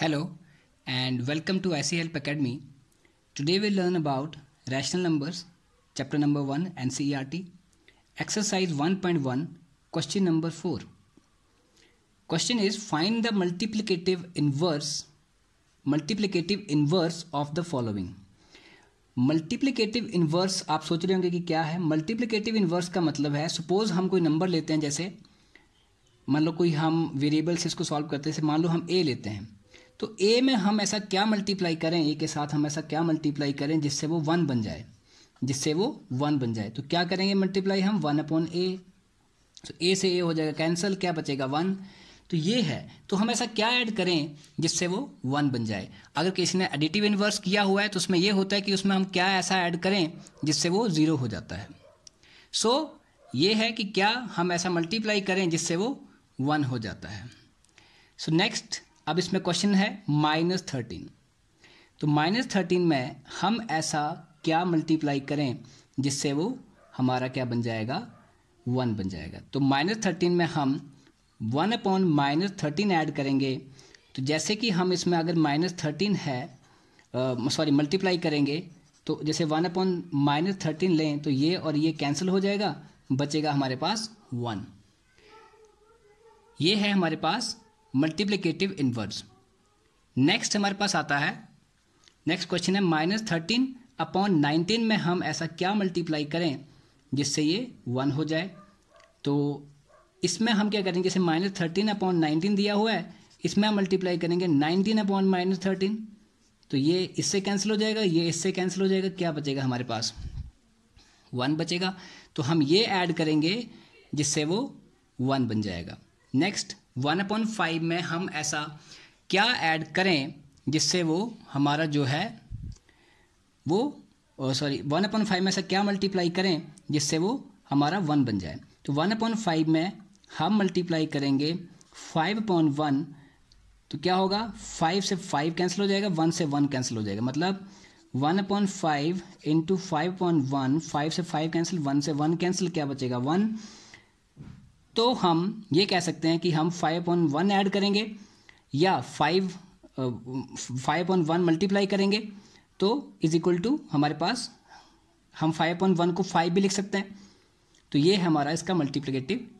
Hello and welcome to IC Help Academy. Today we'll learn about rational numbers, chapter number 1 and CERT, exercise 1.1, question number 4. Question is find the multiplicative inverse multiplicative inverse of the following. Multiplicative inverse आप सोच रहे होंगे कि क्या है multiplicative inverse का मतलब है सपोज हम कोई नंबर लेते हैं जैसे मान लो कोई हम वेरिएबल से इसको सॉल्व करते हैं मान लो हम ए लेते हैं तो ए में हम ऐसा क्या मल्टीप्लाई करें ए के साथ हम ऐसा क्या मल्टीप्लाई करें जिससे वो वन बन जाए जिससे वो वन बन जाए तो क्या करेंगे मल्टीप्लाई हम वन अपॉन ए तो ए से ए हो जाएगा कैंसिल क्या बचेगा वन तो ये है तो हम ऐसा क्या ऐड करें जिससे वो वन बन जाए अगर किसी ने एडिटिव इन्वर्स किया हुआ है तो उसमें यह होता है कि उसमें हम क्या ऐसा ऐड करें जिससे वो ज़ीरो हो जाता है सो so, ये है कि क्या हम ऐसा मल्टीप्लाई करें जिससे वो वन हो जाता है सो so, नेक्स्ट अब इसमें क्वेश्चन है माइनस थर्टीन तो माइनस थर्टीन में हम ऐसा क्या मल्टीप्लाई करें जिससे वो हमारा क्या बन जाएगा वन बन जाएगा तो माइनस थर्टीन में हम one upon minus thirteen add करेंगे तो जैसे कि हम इसमें अगर माइनस थर्टीन है सॉरी मल्टीप्लाई करेंगे तो जैसे वन अपॉन माइनस थर्टीन लें तो ये और ये कैंसिल हो जाएगा बचेगा हमारे पास वन ये है हमारे पास मल्टीप्लिकेटिव इनवर्स नेक्स्ट हमारे पास आता है नेक्स्ट क्वेश्चन है माइनस थर्टीन अपॉन नाइनटीन में हम ऐसा क्या मल्टीप्लाई करें जिससे ये वन हो जाए तो इसमें हम क्या करेंगे जैसे माइनस थर्टीन अपॉन नाइनटीन दिया हुआ है इसमें हम मल्टीप्लाई करेंगे नाइनटीन अपॉन माइनस थर्टीन तो ये इससे कैंसिल हो जाएगा ये इससे कैंसिल हो जाएगा क्या बचेगा हमारे पास वन बचेगा तो हम ये ऐड करेंगे जिससे वो वन बन जाएगा नेक्स्ट वन अपॉन फाइव में हम ऐसा क्या ऐड करें जिससे वो हमारा जो है वो सॉरी वन अपॉन फाइव में ऐसा क्या मल्टीप्लाई करें जिससे वो हमारा वन बन जाए तो वन अपॉन फाइव में हम मल्टीप्लाई करेंगे फाइव अपॉन वन तो क्या होगा फाइव से फाइव कैंसिल हो जाएगा वन से वन कैंसिल हो जाएगा मतलब one upon five into five upon one five से फाइव कैंसिल वन से वन कैंसिल क्या बचेगा वन तो हम ये कह सकते हैं कि हम फाइव पॉइंट वन ऐड करेंगे या five five point one multiply करेंगे तो इज इक्वल टू हमारे पास हम फाइव पॉइंट वन को फाइव भी लिख सकते हैं तो ये हमारा इसका मल्टीप्लीकेटिव